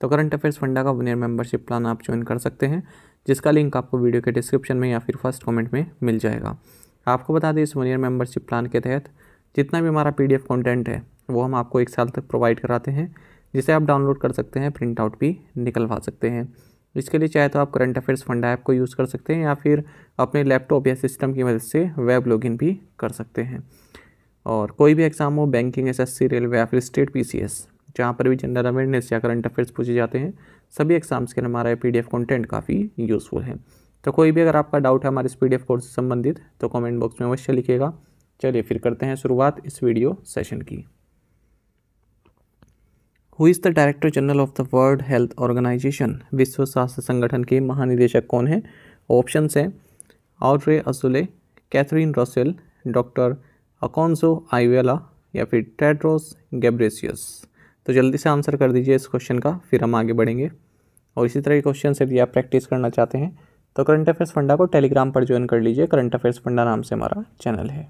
तो current affairs funda का one year membership plan आप ज्वाइन कर सकते हैं जिसका लिंक आपको वीडियो के डिस्क्रिप्शन में या फिर फर्स्ट कमेंट में मिल जाएगा आपको बता दें इस वन ईयर मेंबरशिप प्लान के तहत जितना भी हमारा पीडीएफ कंटेंट है वो हम आपको एक साल तक प्रोवाइड कराते हैं जिसे आप डाउनलोड कर सकते हैं प्रिंट आउट भी निकलवा सकते हैं इसके लिए चाहे तो आप करंट अफेयर्स फंडा ऐप को यूज़ कर सकते हैं या फिर अपने लैपटॉप या सिस्टम की मदद से वेब लॉग भी कर सकते हैं और कोई भी एग्ज़ाम हो बैंकिंग एस रेलवे या फिर स्टेट पी जहाँ पर भी जनरल अवेयरनेस या करंट अफेयर्स पूछे जाते हैं सभी एग्जाम्स के लिए हमारा पी डी कंटेंट काफ़ी यूज़फुल है तो कोई भी अगर आपका डाउट है हमारे इस पी कोर्स से संबंधित तो कमेंट बॉक्स में अवश्य लिखिएगा चलिए फिर करते हैं शुरुआत इस वीडियो सेशन की who is the director general of the world health organization विश्व स्वास्थ्य संगठन के महानिदेशक कौन है ऑप्शन हैं Audrey Azoulay Catherine Russell doctor Okonjo Iweala या फिर टेड्रोस गैब्रेसियस तो जल्दी से आंसर कर दीजिए इस क्वेश्चन का फिर हम आगे बढ़ेंगे और इसी तरह के क्वेश्चन यदि आप प्रैक्टिस करना चाहते हैं तो करंट अफेयर्स फंडा को टेलीग्राम पर ज्वाइन कर लीजिए करंट अफेयर्स फंडा नाम से हमारा चैनल है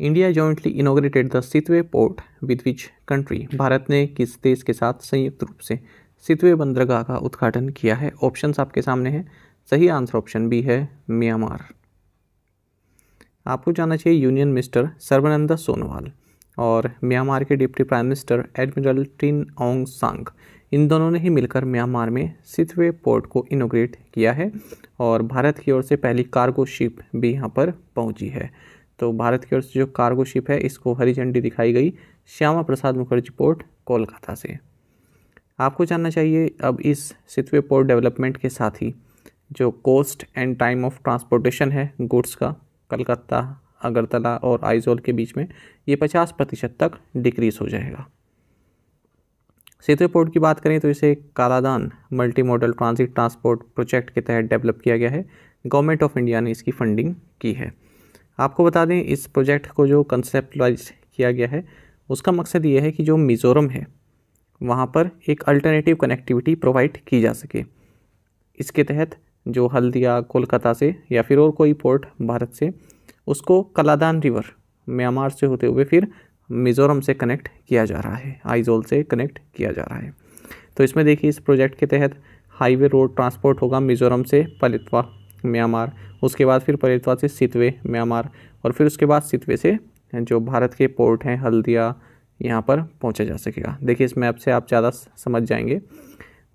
India jointly inaugurated the Sittwe port with which country Bharat ने किस देश के साथ संयुक्त रूप से सितवे बंदरगाह का उद्घाटन किया है ऑप्शन आपके सामने हैं सही आंसर ऑप्शन बी है म्यांमार आपको जाना चाहिए यूनियन मिनिस्टर सर्वानंदा सोनोवाल और म्यांमार के deputy prime minister admiral Tin Aung San इन दोनों ने ही मिलकर म्यांमार में सितवे पोर्ट को इनोग्रेट किया है और भारत की ओर से पहली कार्गो शिप भी यहाँ पर पहुँची है तो भारत की ओर से जो कार्गो शिप है इसको हरी झंडी दिखाई गई श्यामा प्रसाद मुखर्जी पोर्ट कोलकाता से आपको जानना चाहिए अब इस सितवे पोर्ट डेवलपमेंट के साथ ही जो cost and time of transportation है गुड्स का कलकत्ता अगरतला और आइजोल के बीच में ये पचास प्रतिशत तक डिक्रीज़ हो जाएगा सेतु पोर्ट की बात करें तो इसे Kaladan multi modal transit transport project के तहत डेवलप किया गया है गवर्नमेंट ऑफ इंडिया ने इसकी फंडिंग की है आपको बता दें इस प्रोजेक्ट को जो कंसेप्टलाइज किया गया है उसका मकसद ये है कि जो मिज़ोरम है वहाँ पर एक अल्टरनेटिव कनेक्टिविटी प्रोवाइड की जा सके इसके तहत जो हल्दिया कोलकाता से या फिर और कोई पोर्ट भारत से उसको कलादान रिवर म्यांमार से होते हुए फिर मिज़ोरम से कनेक्ट किया जा रहा है आइजोल से कनेक्ट किया जा रहा है तो इसमें देखिए इस प्रोजेक्ट के तहत हाईवे रोड ट्रांसपोर्ट होगा मिज़ोरम से पलितवा म्यांमार उसके बाद फिर पलितवा से सितवे म्यांमार और फिर उसके बाद सितवे से जो भारत के पोर्ट हैं हल्दिया यहाँ पर पहुँचा जा सकेगा देखिए इस मैप से आप ज़्यादा समझ जाएंगे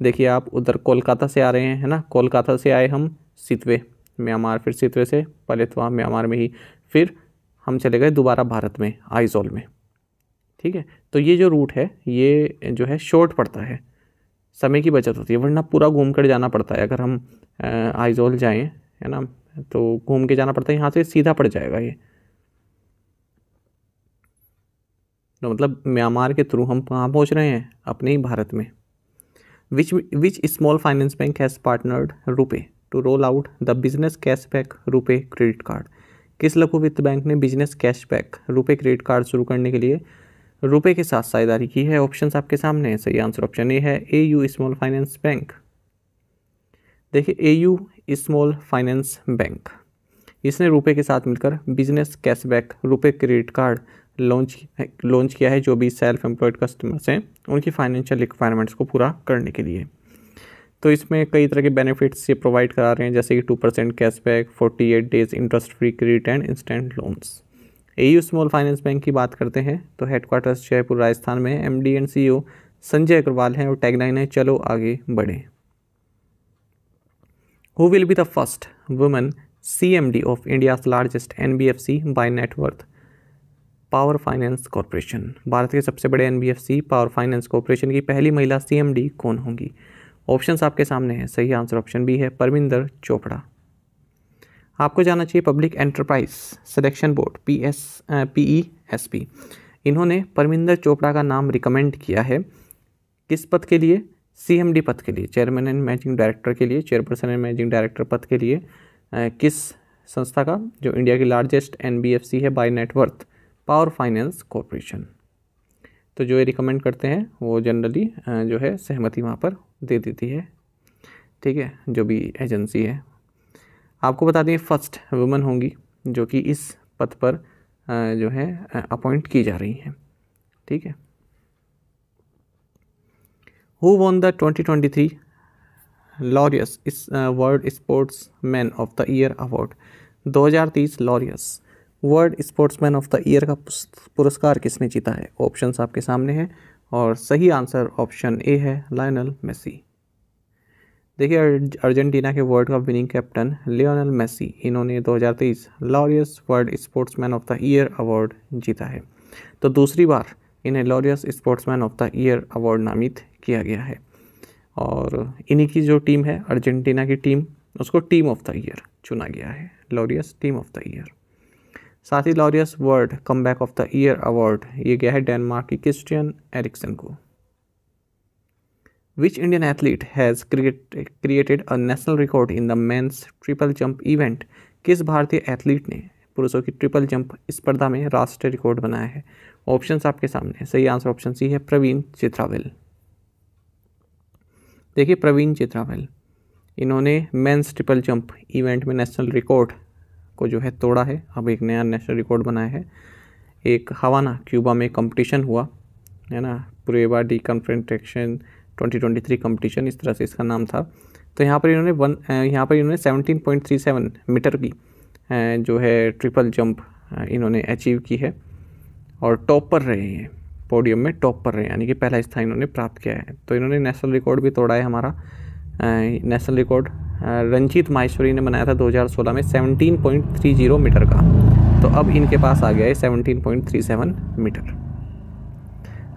देखिए आप उधर कोलकाता से आ रहे हैं है ना कोलकाता से आए हम सितवे म्यांमार फिर सितवे से पहले तो म्यांमार में ही फिर हम चले गए दोबारा भारत में आइजोल में ठीक है तो ये जो रूट है ये जो है शॉर्ट पड़ता है समय की बचत होती है वरना पूरा घूम कर जाना पड़ता है अगर हम आइजोल जाएँ है ना तो घूम के जाना पड़ता है यहाँ से सीधा पड़ जाएगा ये तो मतलब म्यांमार के थ्रू हम कहाँ पहुँच रहे हैं अपने ही भारत में which which small finance bank has partnered RuPay to roll out the business cashback RuPay credit card किस लघु वित्त बैंक ने business cashback RuPay credit card शुरू करने के लिए रुपए के साथ साझेदारी की है ऑप्शन आपके सामने हैं सही आंसर ऑप्शन ए है A U small finance bank देखिए A U small finance bank इसने रुपए के साथ मिलकर business cashback RuPay credit card launch launch किया है जो भी सेल्फ एम्प्लॉयड कस्टमर्स हैं उनकी फाइनेंशियल रिक्वायरमेंट्स को पूरा करने के लिए तो इसमें कई तरह के बेनिफिट्स ये प्रोवाइड करा रहे हैं जैसे कि two percent cashback forty eight days interest free credit and instant loans A U small finance bank की बात करते हैं तो हेडक्वार्टर्स जयपुर राजस्थान में एम डी एंड सी संजय अग्रवाल हैं और टैगलाइन है चलो आगे बढ़ें who will be the first women C M D of India's largest N B F C by net worth power finance corporation Bharat के सबसे बड़े एनबीएफसी पावर फाइनेंस कॉरपोरेशन की पहली महिला सीएमडी कौन होंगी ऑप्शंस आपके सामने हैं सही आंसर ऑप्शन बी है परमिंदर चोपड़ा आपको जाना चाहिए public enterprise selection board P S P E S P इन्होंने परमिंदर चोपड़ा का नाम रिकमेंड किया है किस पद के लिए सीएमडी पद के लिए चेयरमैन एंड मैनेजिंग डायरेक्टर के लिए चेयरपर्सन एंड मैनेजिंग डायरेक्टर पद के लिए आ, किस संस्था का जो इंडिया की लार्जेस्ट एनबीएफसी है bye net worth power finance corporation तो जो ये रिकमेंड करते हैं वो जनरली जो है सहमति वहाँ पर दे देती है ठीक है जो भी एजेंसी है आपको बता दें फर्स्ट वुमेन होंगी जो कि इस पद पर जो है अपॉइंट की जा रही हैं ठीक है who won the twenty twenty three Laureus इस world sports man of the year award 2030 Laureus world sportsman of the year का पुरस्कार किसने जीता है ऑप्शंस आपके सामने हैं और सही आंसर ऑप्शन ए है लायनल मेसी देखिए अर्जेंटीना के world cup winning captain Lionel Messi इन्होंने 2023 Laureus world sportsman of the year award जीता है तो दूसरी बार इन्हें Laureus sportsman of the year award नामित किया गया है और इन्हीं की जो टीम है अर्जेंटीना की टीम उसको टीम ऑफ द ईयर चुना गया है Laureus team of the year साथ ही Laureus world come back of the year award ये गया है डेनमार्क की क्रिस्टियन एरिक्सन को which Indian athlete has created a national record in the men's triple jump event किस भारतीय एथलीट ने पुरुषों की ट्रिपल जंप स्पर्धा में राष्ट्रीय रिकॉर्ड बनाया है ऑप्शन आपके सामने है सही आंसर ऑप्शन सी है प्रवीण चित्रावेल देखिए प्रवीण चित्रावेल इन्होंने मेंस ट्रिपल जंप इवेंट में नेशनल रिकॉर्ड को जो है तोड़ा है अब एक नया नेशनल रिकॉर्ड बनाया है एक हवाना क्यूबा में कंपटीशन हुआ है ना प्रेबा डी कन्फ्रेंटेशन 2023 कंपटीशन इस तरह से इसका नाम था तो यहाँ पर इन्होंने वन यहाँ पर इन्होंने 17.37 मीटर की जो है ट्रिपल जंप इन्होंने अचीव की है और टॉप पर रहे हैं पोडियम में टॉप पर रहे हैं यानी कि पहला स्थान इन्होंने प्राप्त किया है तो इन्होंने नेशनल रिकॉर्ड भी तोड़ा है हमारा नेशनल रिकॉर्ड रंजीत माहेश्वरी ने बनाया था 2016 में 17.30 मीटर का तो अब इनके पास आ गया है 17.37 metre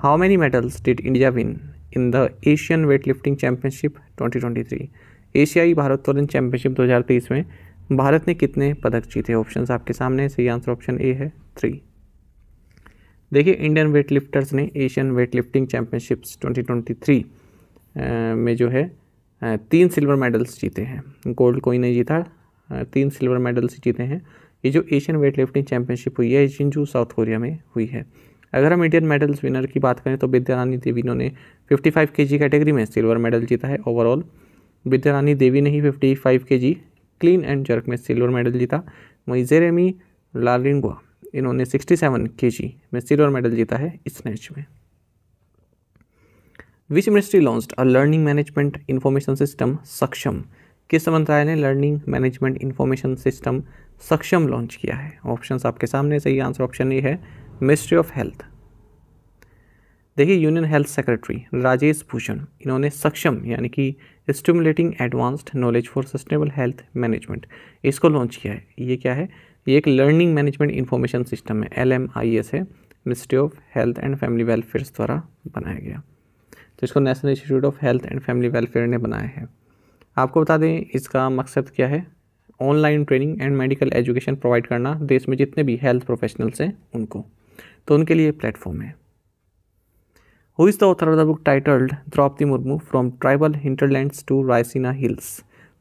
how many medals did India win in the Asian weight lifting championship 2023 एशियाई भारोत्तोलन चैम्पियनशिप 2023 में भारत ने कितने पदक जीते ऑप्शन आपके सामने सही आंसर ऑप्शन ए है थ्री देखिए इंडियन वेट लिफ्टर्स ने Asian weight lifting championships twenty में जो है तीन सिल्वर मेडल्स जीते हैं गोल्ड कोई नहीं जीता तीन सिल्वर मेडल्स जीते हैं ये जो एशियन वेट लिफ्टिंग चैंपियनशिप हुई है जिंजू साउथ कोरिया में हुई है अगर हम इंडियन मेडल्स विनर की बात करें तो विद्या रानी देवी इन्होंने fifty five K G category में सिल्वर मेडल जीता है ओवरऑल विद्या रानी देवी ने ही fifty five K G clean and jerk में सिल्वर मेडल जीता वहीं जेरेमी लालिंगुआ इन्होंने सिक्सटी सेवन के जी में सिल्वर मेडल जीता है इस मैच में which ministry launch a learning management information system Saksham किस मंत्रालय ने learning management information system Saksham launch किया है ऑप्शंस आपके सामने सही आंसर ऑप्शन ये है मिनिस्ट्री ऑफ हेल्थ देखिए union health secretary Rajesh Bhushan इन्होंने सक्षम यानी कि stimulating advanced knowledge for sustainable health management इसको लॉन्च किया है ये क्या है ये एक लर्निंग मैनेजमेंट इन्फॉर्मेशन सिस्टम है एल है ministry of health and family welfare द्वारा बनाया गया जिसको तो national institute of health and family welfare ने बनाया है आपको बता दें इसका मकसद क्या है online training and medical education provide करना देश में जितने भी हेल्थ प्रोफेशनल्स हैं उनको तो उनके लिए प्लेटफॉर्म है who is the author of the book titled Droupadi Murmu from tribal hinterlands to Raisina hills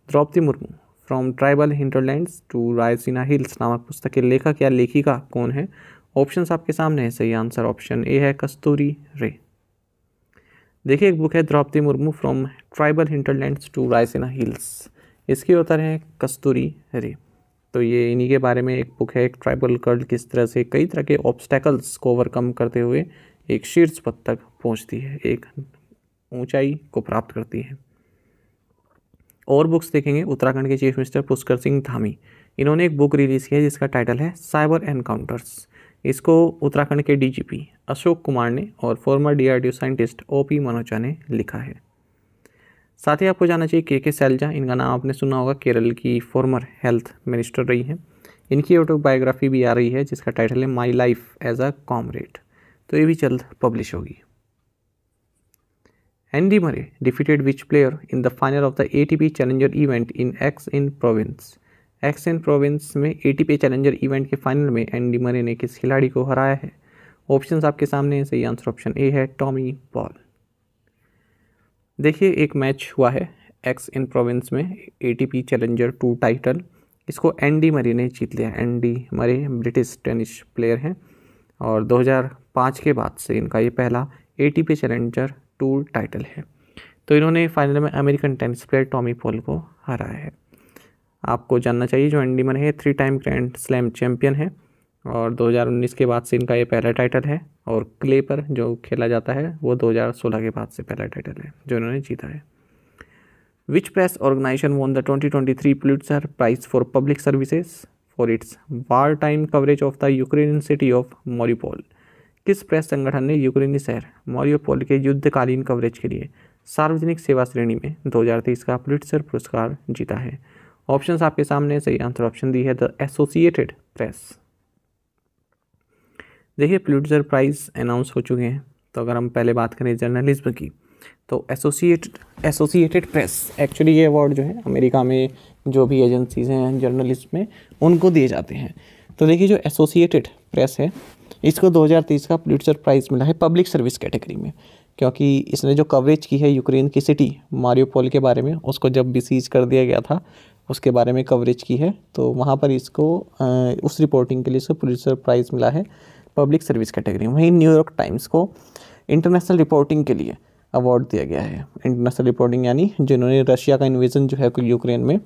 Droupadi Murmu from tribal hinterlands to Raisina hills नामक पुस्तक के लेखक या लेखिका कौन है ऑप्शंस आपके सामने हैं सही आंसर ऑप्शन ए है कस्तूरी रे देखिए एक बुक है Droupadi Murmu from tribal hinterlands to Raisina hills इसके ऑथर है कस्तूरी रे तो ये इन्हीं के बारे में एक बुक है एक ट्राइबल गर्ल किस तरह से कई तरह के ऑब्स्टेकल्स को ओवरकम करते हुए एक शीर्ष पद तक पहुंचती है एक ऊंचाई को प्राप्त करती है और बुक्स देखेंगे उत्तराखंड के चीफ मिनिस्टर पुष्कर सिंह धामी इन्होंने एक बुक रिलीज़ किया है जिसका टाइटल है साइबर एनकाउंटर्स इसको उत्तराखंड के डीजीपी अशोक कुमार ने और former DRDO scientist O P Manocha ने लिखा है साथ ही आपको जाना चाहिए के के सैलजा इनका नाम आपने सुना होगा केरल की फॉर्मर हेल्थ मिनिस्टर रही हैं इनकी ऑटोबायोग्राफी भी आ रही है जिसका टाइटल है my life as a comrade तो ये भी जल्द पब्लिश होगी Andy Murray defeated which player in the final of the ATP challenger event in Aix en Provence Aix en Provence में पी चैलेंजर इवेंट के फाइनल में एंडी मरे ने किस खिलाड़ी को हराया है ऑप्शन आपके सामने हैं सही आंसर ऑप्शन ए है टॉमी पॉल देखिए एक मैच हुआ है एक्स इन प्रोविंस में पी चैलेंजर टू टाइटल इसको एंडी मरे ने जीत लिया Andy Murray British tennis player हैं और 2005 के बाद से इनका ये पहला पी चैलेंजर टू टाइटल है तो इन्होंने फाइनल में American tennis player Tommy Paul को हराया है आपको जानना चाहिए जो एंडीमन है three time grand slam champion है और 2019 के बाद से इनका ये पहला टाइटल है और क्ले पर जो खेला जाता है वो 2016 के बाद से पहला टाइटल है जो इन्होंने जीता है which press organization won the 2023 Pulitzer prize for public services for its war time coverage of the Ukrainian city of Mariupol किस प्रेस संगठन ने यूक्रेनी शहर मॉरियोपोल के युद्धकालीन कवरेज के लिए सार्वजनिक सेवा श्रेणी में दो का पुलिटसर पुरस्कार जीता है ऑप्शंस आपके सामने सही आंसर ऑप्शन दी है द एसोसिएटेड प्रेस देखिए प्लूटर प्राइज़ अनाउंस हो चुके हैं तो अगर हम पहले बात करें जर्नलिज्म की तो एसोसिएटेड एसोसिएटेड प्रेस एक्चुअली ये अवार्ड जो है अमेरिका में जो भी एजेंसीज हैं जर्नलिस्ट में उनको दिए जाते हैं तो देखिए जो एसोसिएटेड प्रेस है इसको 2030 का पुलिटसर प्राइज़ मिला है पब्लिक सर्विस कैटेगरी में क्योंकि इसने जो कवरेज की है यूक्रेन की सिटी मारियोपोल के बारे में उसको जब बिसीज कर दिया गया था उसके बारे में कवरेज की है तो वहाँ पर इसको उस रिपोर्टिंग के लिए इसको पुलिसर प्राइज़ मिला है पब्लिक सर्विस कैटेगरी में वहीं न्यूयॉर्क टाइम्स को इंटरनेशनल रिपोर्टिंग के लिए अवार्ड दिया गया है इंटरनेशनल रिपोर्टिंग यानी जिन्होंने रशिया का इन्वेजन जो है यूक्रेन में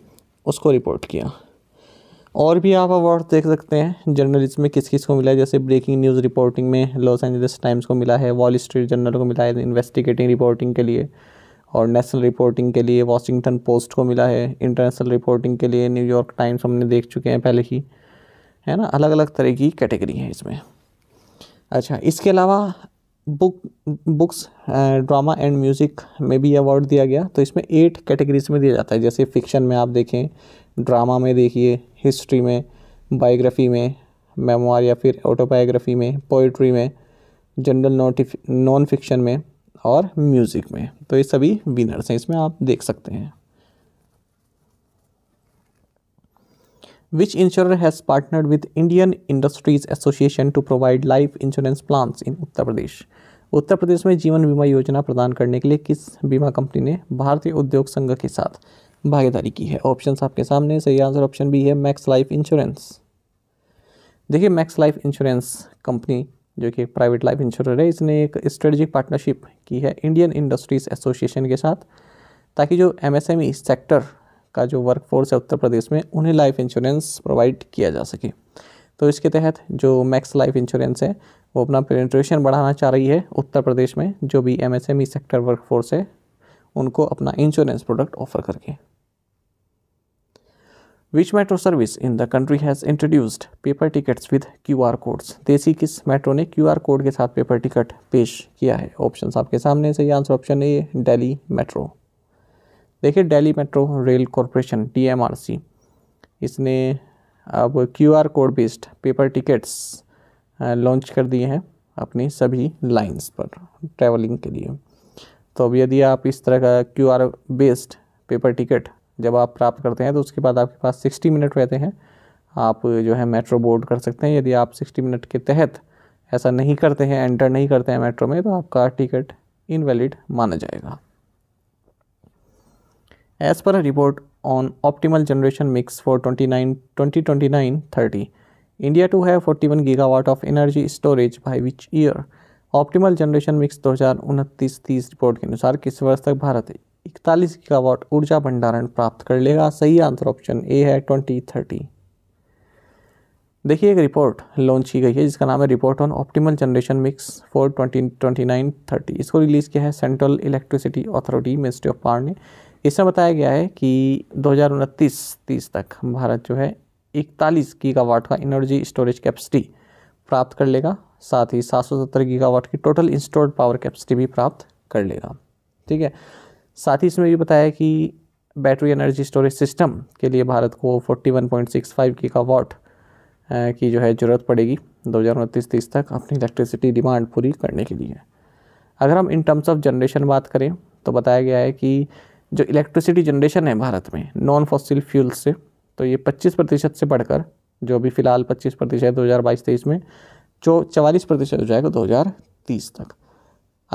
उसको रिपोर्ट किया और भी आप अवार्ड देख सकते हैं जर्नलिस्ट में किस किस को मिला है जैसे ब्रेकिंग न्यूज़ रिपोर्टिंग में लॉस एंजलिस टाइम्स को मिला है वॉल स्ट्रीट जर्नल को मिला है इन्वेस्टिगेटिंग रिपोर्टिंग के लिए और नेशनल रिपोर्टिंग के लिए वॉशिंगटन पोस्ट को मिला है इंटरनेशनल रिपोर्टिंग के लिए न्यूयॉर्क टाइम्स हमने देख चुके हैं पहले ही है ना अलग अलग तरह की कैटेगरी है इसमें अच्छा इसके अलावा book books drama and music में भी अवार्ड दिया गया तो इसमें एट कैटेगरीज में दिया जाता है जैसे फ़िक्शन में आप देखें ड्रामा में देखिए हिस्ट्री में बायोग्राफी में मेमोर या फिर ऑटोबायोग्राफी में पोइट्री में जनरल नॉन फिक्शन में और म्यूज़िक में तो ये सभी विनर्स हैं इसमें आप देख सकते हैं Which insurer has partnered with Indian Industries Association to provide life insurance plans in Uttar Pradesh? उत्तर प्रदेश में जीवन बीमा योजना प्रदान करने के लिए किस बीमा कंपनी ने भारतीय उद्योग संघ के साथ भागीदारी की है ऑप्शन आपके सामने सही आंसर ऑप्शन बी है मैक्स लाइफ इंश्योरेंस देखिए मैक्स लाइफ इंश्योरेंस कंपनी जो कि एक प्राइवेट लाइफ इंश्योरर है इसने एक स्ट्रेटजिक पार्टनरशिप की है इंडियन इंडस्ट्रीज एसोसिएशन के साथ ताकि जो एमएसएमई सेक्टर e का जो वर्कफोर्स है उत्तर प्रदेश में उन्हें लाइफ इंश्योरेंस प्रोवाइड किया जा सके तो इसके तहत जो मैक्स लाइफ इंश्योरेंस है वो अपना प्रेजेंट्रेशन बढ़ाना चाह रही है उत्तर प्रदेश में जो भी एमएसएमई सेक्टर वर्कफोर्स है उनको अपना इंश्योरेंस प्रोडक्ट ऑफर करके Which metro service in the country has introduced paper tickets with QR codes? देसी किस मेट्रो ने QR कोड के साथ पेपर टिकट पेश किया है ऑप्शन आपके सामने सही answer option A Delhi metro देखिए Delhi metro rail corporation D इसने अब Q code based paper tickets launch कर दिए हैं अपनी सभी लाइंस पर ट्रैवलिंग के लिए तो अब यदि आप इस तरह का क्यू बेस्ड पेपर टिकट जब आप प्राप्त करते हैं तो उसके बाद आपके पास सिक्सटी मिनट रहते हैं आप जो है मेट्रो बोर्ड कर सकते हैं यदि आप सिक्सटी मिनट के तहत ऐसा नहीं करते हैं एंटर नहीं करते हैं मेट्रो में तो आपका टिकट इनवैलिड माना जाएगा as per report twenty nine twenty twenty nine thirty India to have forty one giga watt of energy storage by which year optimal generation mix उनतीस तीस रिपोर्ट के अनुसार किस वर्ष तक भारत इकतालीस गीगावाट ऊर्जा भंडारण प्राप्त कर लेगा सही आंसर ऑप्शन ए है ट्वेंटी थर्टी देखिए एक रिपोर्ट लॉन्च की गई है जिसका नाम है report on optimal generation mix for twenty twenty nine thirty इसको रिलीज़ किया है central electricity authority ministry of power ने इसमें बताया गया है कि दो हज़ार उनतीस तीस तक भारत जो है इकतालीस गीगावाट का एनर्जी स्टोरेज कैपेसिटी प्राप्त कर लेगा साथ ही सात सौ सत्तर गीगावाट की टोटल इंस्टॉल्ड पावर कैपेसिटी भी प्राप्त कर लेगा ठीक है साथ ही इसमें ये बताया कि बैटरी एनर्जी स्टोरेज सिस्टम के लिए भारत को 41.65 गीगावाट की जो है ज़रूरत पड़ेगी दो हज़ार उनतीस तक अपनी इलेक्ट्रिसिटी डिमांड पूरी करने के लिए अगर हम इन टर्म्स ऑफ जनरेशन बात करें तो बताया गया है कि जो इलेक्ट्रिसिटी जनरेशन है भारत में नॉन फॉसिल फ्यूल्स से तो ये 25 प्रतिशत से बढ़कर जो अभी फ़िलहाल 25 प्रतिशत दो हज़ार बाईस तेईस में जो चवालीस प्रतिशत हो जाएगा दो हज़ार तीस तक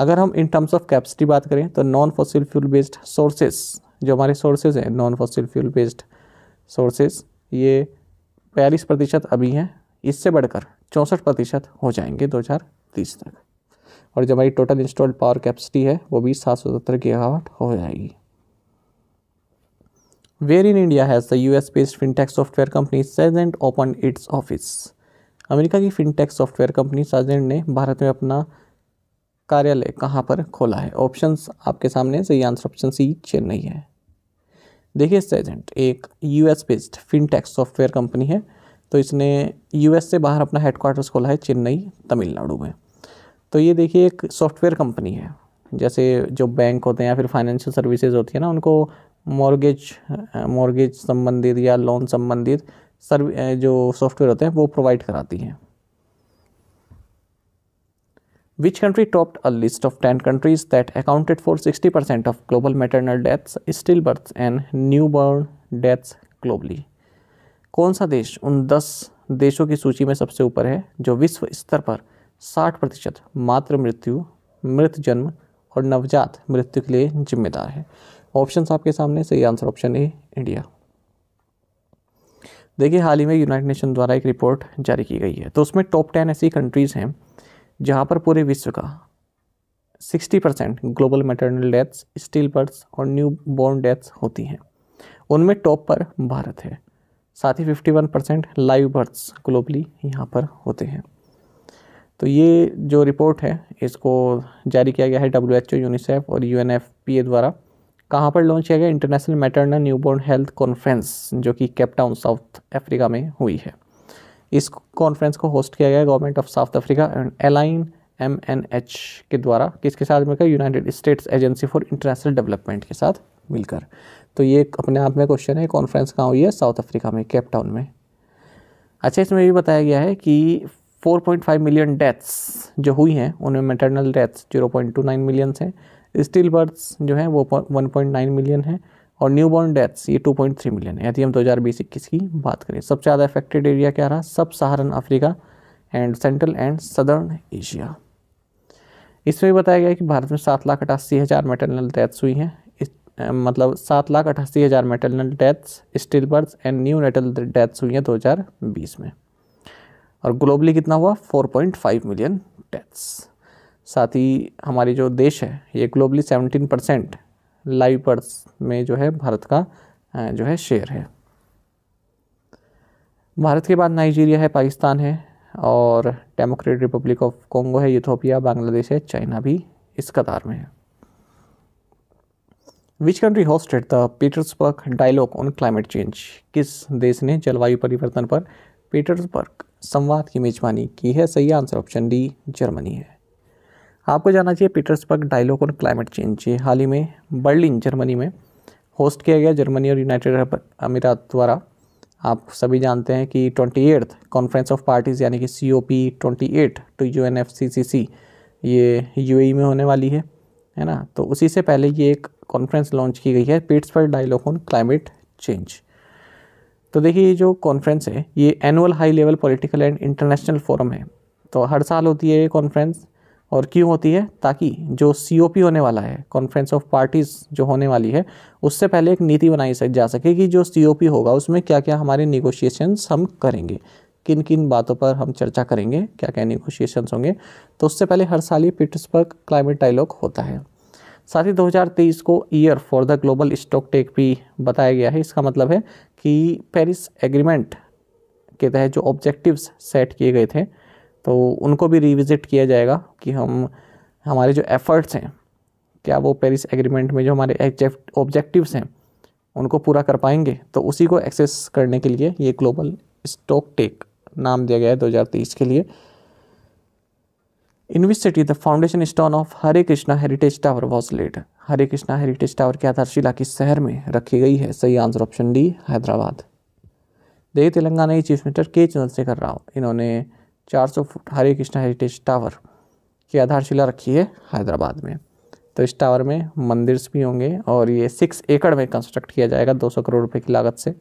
अगर हम इन टर्म्स ऑफ कैपेसिटी बात करें तो non fossil fuel based sources जो हमारे सोर्सेज हैं non fossil fuel based sources ये बयालीस प्रतिशत अभी हैं इससे बढ़कर चौंसठ प्रतिशत हो जाएंगे दो हज़ार तीस तक और जो हमारी टोटल इंस्टॉल्ड पावर कैपेसिटी है वो भी सात सौ सत्तर गीगावाट हो जाएगी where in India has the U S based fintech software company Sagent open its office America की फिनटेक सॉफ्टवेयर कंपनी सेजेंट ने भारत में अपना कार्यालय कहाँ पर खोला है ऑप्शंस आपके सामने सही आंसर ऑप्शन सी चेन्नई है देखिए सेजेंट एक US based fintech software company है तो इसने यूएस से बाहर अपना हेडक्वार्टर्स खोला है चेन्नई तमिलनाडु में तो ये देखिए एक सॉफ्टवेयर कंपनी है जैसे जो बैंक होते हैं या फिर फाइनेंशियल सर्विसेज होती है ना उनको मॉर्गेज मॉर्गेज संबंधित या लोन संबंधित सर्व जो सॉफ्टवेयर होते हैं वो प्रोवाइड कराती हैं Which country topped a list of 10 countries that accounted for 60% of global maternal deaths, stillbirths, and newborn deaths globally? कौन सा देश उन 10 देशों की सूची में सबसे ऊपर है जो विश्व स्तर पर 60 प्रतिशत मातृ मृत्यु मृत जन्म और नवजात मृत्यु के लिए जिम्मेदार है ऑप्शन आपके सामने सही आंसर ऑप्शन ए इंडिया देखिए हाल ही में यूनाइटेड नेशन द्वारा एक रिपोर्ट जारी की गई है तो उसमें टॉप टेन ऐसी कंट्रीज़ हैं जहाँ पर पूरे विश्व का 60 percent global maternal deaths still births और न्यू बॉर्न डेथ्स होती हैं उनमें टॉप पर भारत है साथ ही 51 परसेंट लाइव बर्थ्स ग्लोबली यहाँ पर होते हैं तो ये जो रिपोर्ट है इसको जारी किया गया है डब्ल्यू एच ओ यूनिसेफ और U N F P A द्वारा कहाँ पर लॉन्च किया गया international maternal newborn health conference जो कि केपटाउन साउथ अफ्रीका में हुई है इस कॉन्फ्रेंस को होस्ट किया गया government of South Africa and align M N H के द्वारा किसके साथ मिलकर United States agency for international development के साथ मिलकर तो ये अपने आप में क्वेश्चन है कॉन्फ्रेंस कहाँ हुई है साउथ अफ्रीका में केप टाउन में अच्छा इसमें ये बताया गया है कि 4.5 मिलियन डेथ्स जो हुई हैं उनमें मेटरनल डेथ्स 0.29 मिलियंस हैं स्टील बर्थ्स जो हैं वो 1.9 मिलियन हैं और न्यू बॉर्न डेथ्स ये 2.3 मिलियन है यदि हम 2020 इक्कीस की बात करें सबसे ज़्यादा अफेक्टेड एरिया क्या रहा सब Saharan Africa and central and southern Asia इसमें भी बताया गया कि भारत में सात लाख अठासी हज़ार मेटरनल डेथ्स हुई हैं मतलब सात लाख अठासी हज़ार maternal deaths still birth and neonatal deaths हुई हैं बीस में और ग्लोबली कितना हुआ फाइव मिलियन डेथ्स साथ ही हमारी जो देश है ये globally seventeen percent live births में जो है भारत का जो है शेयर है भारत के बाद नाइजीरिया है पाकिस्तान है और डेमोक्रेटिक रिपब्लिक ऑफ कॉन्गो है यूथोपिया बांग्लादेश है चाइना भी इस कतार में है which country hosted the Petersburg dialogue on climate change किस देश ने जलवायु परिवर्तन पर पीटर्सबर्ग संवाद की मेजबानी की है सही आंसर ऑप्शन डी जर्मनी है आपको जाना चाहिए Petersburg dialogue on climate change ये हाल ही में बर्लिन जर्मनी में होस्ट किया गया जर्मनी और यूनाइटेड अरब अमीरात द्वारा आप सभी जानते हैं कि twenty eighth conference of parties यानी कि C O P twenty eight to U N F C C C ये यू ए e में होने वाली है है ना तो उसी से पहले ये एक कॉन्फ्रेंस लॉन्च की गई है पर डायलॉग ऑन क्लाइमेट चेंज तो देखिए ये जो कॉन्फ्रेंस है ये annual high level political and international forum है तो हर साल होती है ये कॉन्फ्रेंस और क्यों होती है ताकि जो सी होने वाला है कॉन्फ्रेंस ऑफ पार्टीज़ जो होने वाली है उससे पहले एक नीति बनाई जा सके कि जो सी होगा उसमें क्या क्या हमारे निगोशिएशंस हम करेंगे किन किन बातों पर हम चर्चा करेंगे क्या क्या निगोशिएशंस होंगे तो उससे पहले हर साल ये पिट्सबर्ग क्लाइमेट डायलॉग होता है साथ ही 2023 को year for the global stocktake भी बताया गया है इसका मतलब है कि पेरिस एग्रीमेंट के तहत जो ऑब्जेक्टिव्स सेट किए गए थे तो उनको भी रिविज़िट किया जाएगा कि हम हमारे जो एफ़र्ट्स हैं क्या वो पेरिस एग्रीमेंट में जो हमारे ऑब्जेक्टिव्स हैं उनको पूरा कर पाएंगे तो उसी को एक्सेस करने के लिए ये ग्लोबल स्टॉक टेक नाम दिया गया है 2023 के लिए in which city the foundation stone of Hare Krishna heritage tower was laid Hare Krishna heritage tower की आधारशिला किस शहर में रखी गई है सही आंसर ऑप्शन डी हैदराबाद दे तेलंगाना के chief minister K Chandrashekar Rao इन्होंने 400 foot Hare Krishna heritage tower की आधारशिला रखी है हैदराबाद में तो इस टावर में मंदिर्स भी होंगे और ये सिक्स एकड़ में कंस्ट्रक्ट किया जाएगा 200 करोड़ रुपए की लागत से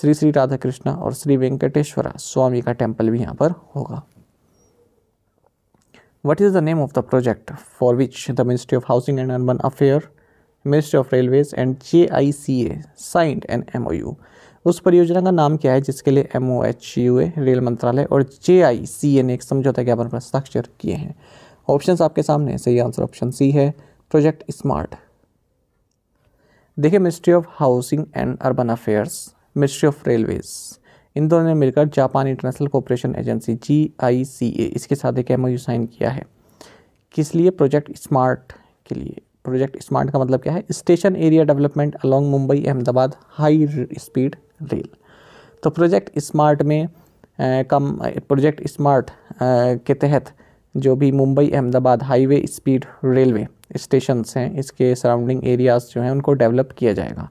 श्री श्री राधा कृष्णा और श्री वेंकटेश्वरा स्वामी का टेम्पल भी यहाँ पर होगा what is the name of the project for which the ministry of housing and urban affair ministry of railways and J I C A signed an M O U उस परियोजना का नाम क्या है जिसके लिए M O H U A rail मंत्रालय और जे आई सी एन एक समझौता ज्ञापन पर हस्ताक्षर किए हैं ऑप्शन आपके सामने सही आंसर ऑप्शन सी है प्रोजेक्ट स्मार्ट देखिए ministry of housing and urban affairs ministry of railways इन दोनों ने मिलकर Japan international cooperation agency J I C A इसके साथ एक एम साइन किया है किस लिए प्रोजेक्ट स्मार्ट के लिए प्रोजेक्ट स्मार्ट का मतलब क्या है station area development along Mumbai Ahmedabad high speed rail तो प्रोजेक्ट स्मार्ट में कम प्रोजेक्ट स्मार्ट के तहत जो भी Mumbai Ahmedabad highway speed railway station हैं इसके सराउंडिंग एरियाज़ जो हैं उनको डेवलप किया जाएगा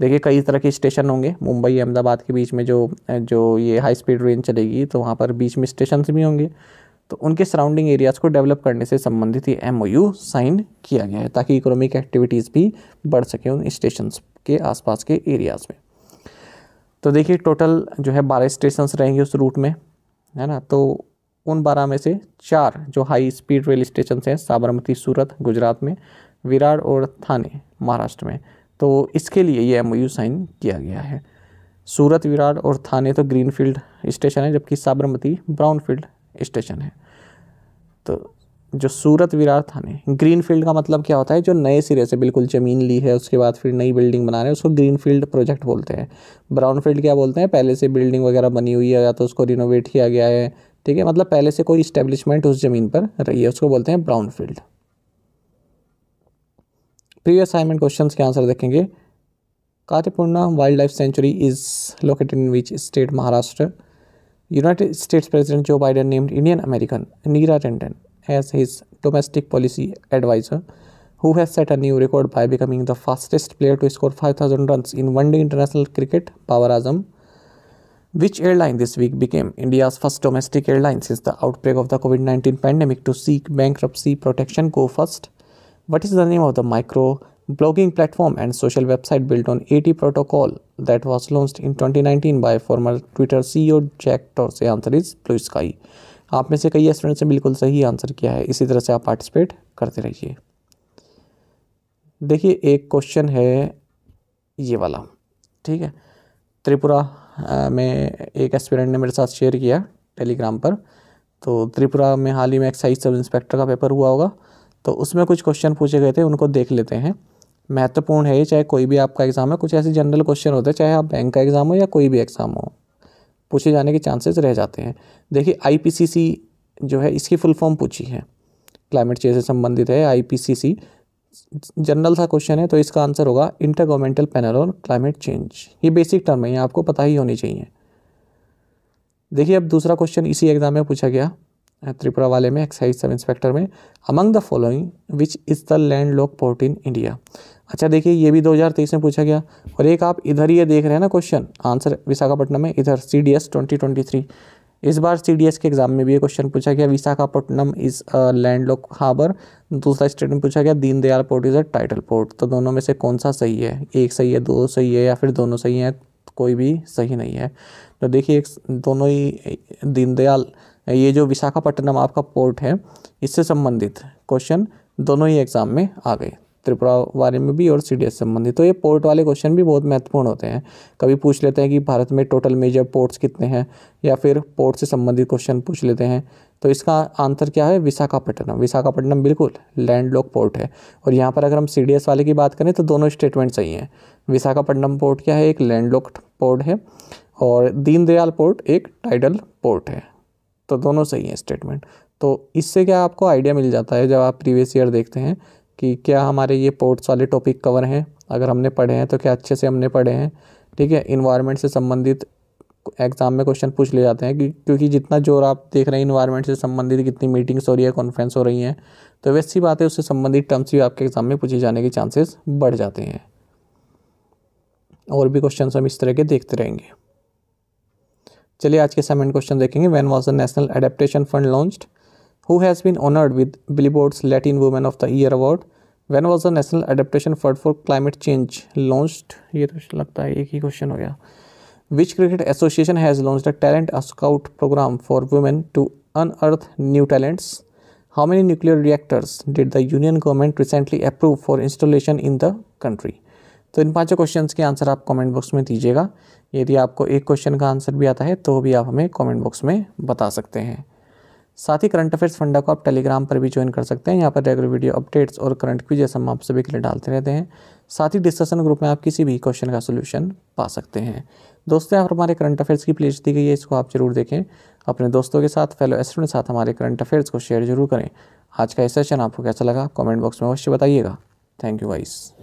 देखिए कई तरह के स्टेशन होंगे मुंबई अहमदाबाद के बीच में जो जो ये हाई स्पीड ट्रेन चलेगी तो वहाँ पर बीच में स्टेशन भी होंगे तो उनके सराउंडिंग एरियाज़ को डेवलप करने से संबंधित ये एम साइन किया गया है ताकि इकोनॉमिक एक्टिविटीज़ भी बढ़ सकें उन स्टेशन के आसपास के एरियाज़ में तो देखिए टोटल जो है बारह स्टेशंस रहेंगे उस रूट में है ना तो उन बारह में से चार जो हाई स्पीड रेल स्टेशन हैं साबरमती सूरत गुजरात में विराट और थाने महाराष्ट्र में तो इसके लिए ये एम साइन किया गया है सूरत विराट और थाने तो ग्रीन फील्ड स्टेशन है जबकि साबरमती ब्राउन फील्ड स्टेशन है तो जो सूरत विरार थाने ग्रीन फील्ड का मतलब क्या होता है जो नए सिरे से बिल्कुल ज़मीन ली है उसके बाद फिर नई बिल्डिंग बना रहे हैं उसको ग्रीन फील्ड प्रोजेक्ट बोलते हैं ब्राउन फील्ड क्या बोलते हैं पहले से बिल्डिंग वगैरह बनी हुई है या तो उसको रिनोवेट किया गया है ठीक है मतलब पहले से कोई इस्टेब्लिशमेंट उस ज़मीन पर रही है उसको बोलते हैं brown field previous assignment question के आंसर देखेंगे wild life sanctuary is located in which state Maharashtra United States president Joe Biden named Indian American Neera Tanden as his domestic policy advisor, who has set a new record by becoming the fastest player to score 5,000 runs in one day international cricket, Power Azam. Which airline this week became India's first domestic airline since the outbreak of the COVID 19 pandemic to seek bankruptcy protection? Go first. What is the name of the micro blogging platform and social website built on 80 protocol that was launched in 2019 by former Twitter CEO Jack Dorsey? Answer is Blue Sky. आप में से कई students ने बिल्कुल सही answer किया है इसी तरह से आप पार्टिसिपेट करते रहिए देखिए एक क्वेश्चन है ये वाला ठीक है त्रिपुरा में एक एस्पिरेंट ने मेरे साथ शेयर किया टेलीग्राम पर तो त्रिपुरा में हाल ही में एक्साइज सब इंस्पेक्टर का पेपर हुआ होगा तो उसमें कुछ क्वेश्चन पूछे गए थे उनको देख लेते हैं महत्वपूर्ण है चाहे कोई भी आपका एग्ज़ाम है कुछ ऐसे जनरल क्वेश्चन होते हैं चाहे आप बैंक का एग्ज़ाम हो या कोई भी एग्ज़ाम हो पूछे जाने के चांसेस रह जाते हैं देखिए आईपीसीसी जो है इसकी फुल फॉर्म पूछी है क्लाइमेट चेंज से संबंधित है आईपीसीसी जनरल सा क्वेश्चन है तो इसका आंसर होगा inter governmental panel on climate change ये बेसिक टर्म है ये आपको पता ही होनी चाहिए देखिए अब दूसरा क्वेश्चन इसी एग्ज़ाम में पूछा गया त्रिपुरा वाले में एक्साइज सब इंस्पेक्टर में among the following which is the land lock port in India अच्छा देखिए ये भी 2023 में पूछा गया और एक आप इधर ये देख रहे हैं ना क्वेश्चन आंसर विशाखापट्टनम में इधर C D S twenty twenty इस बार सी के एग्जाम में भी ये क्वेश्चन पूछा गया Visakhapatnam is land lock harbour दूसरा स्टेट में पूछा गया Deendayal port is a tidal port तो दोनों में से कौन सा सही है एक सही है दो सही है या फिर दोनों सही है कोई भी सही नहीं है तो देखिए दोनों ही दीनदयाल ये जो विशाखापट्टनम आपका पोर्ट है इससे संबंधित क्वेश्चन दोनों ही एग्जाम में आ गए त्रिपुरा वाले में भी और सी डी संबंधित तो ये पोर्ट वाले क्वेश्चन भी बहुत महत्वपूर्ण होते हैं कभी पूछ लेते हैं कि भारत में टोटल मेजर पोर्ट्स कितने हैं या फिर पोर्ट से संबंधित क्वेश्चन पूछ लेते हैं तो इसका आंसर क्या है विशाखापट्टनम विशाखापट्टनम बिल्कुल लैंड लॉक पोर्ट है और यहाँ पर अगर हम सी वाले की बात करें तो दोनों स्टेटमेंट सही हैं विशाखापट्टनम पोर्ट क्या है एक लैंड लॉक पोर्ट है और दीनदयाल पोर्ट एक टाइडल पोर्ट है तो दोनों सही हैं स्टेटमेंट तो इससे क्या आपको आइडिया मिल जाता है जब आप प्रीवियस ईयर देखते हैं कि क्या हमारे ये पोर्ट्स वाले टॉपिक कवर हैं अगर हमने पढ़े हैं तो क्या अच्छे से हमने पढ़े हैं ठीक है इन्वायरमेंट से संबंधित एग्ज़ाम में क्वेश्चन पूछ ले जाते हैं क्योंकि जितना जोर आप देख रहे हैं इन्वायरमेंट से संबंधित कितनी मीटिंग्स हो रही है कॉन्फ्रेंस हो रही हैं तो वैसी बात है उससे संबंधित टर्म्स भी आपके एग्ज़ाम में पूछे जाने के चांसेस बढ़ जाते हैं और भी क्वेश्चन हम इस तरह के देखते रहेंगे चलिए आज के सेमेंट क्वेश्चन देखेंगे when was the national adaptation fund launched who has been honoured with Billboard's Latin women of the year award when was the national adaptation fund for climate change launched ये तो लगता है एक ही क्वेश्चन हो गया which cricket association has launch the talent scout programme for women to unearth new talents how many nuclear reactors did the union government recently approve for installation in the country तो इन पांचों questions के answer आप comment box में दीजिएगा यदि आपको एक क्वेश्चन का आंसर भी आता है तो भी आप हमें कमेंट बॉक्स में बता सकते हैं साथ ही करंट अफेयर्स फंडा को आप टेलीग्राम पर भी ज्वाइन कर सकते हैं यहाँ पर रेगुलर वीडियो अपडेट्स और करंट क्विज हम आप सभी के लिए डालते रहते हैं साथ ही डिस्कशन ग्रुप में आप किसी भी क्वेश्चन का सोल्यूशन पा सकते हैं दोस्तों यहाँ पर हमारे करंट अफेयर्स की प्लेज दी गई है इसको आप जरूर देखें अपने दोस्तों के साथ फेलो एस्टूडेंट के साथ हमारे करंट अफेयर्स को शेयर जरूर करें आज का ये सेशन आपको कैसा लगा कॉमेंट बॉक्स में अवश्य बताइएगा थैंक यू वाइस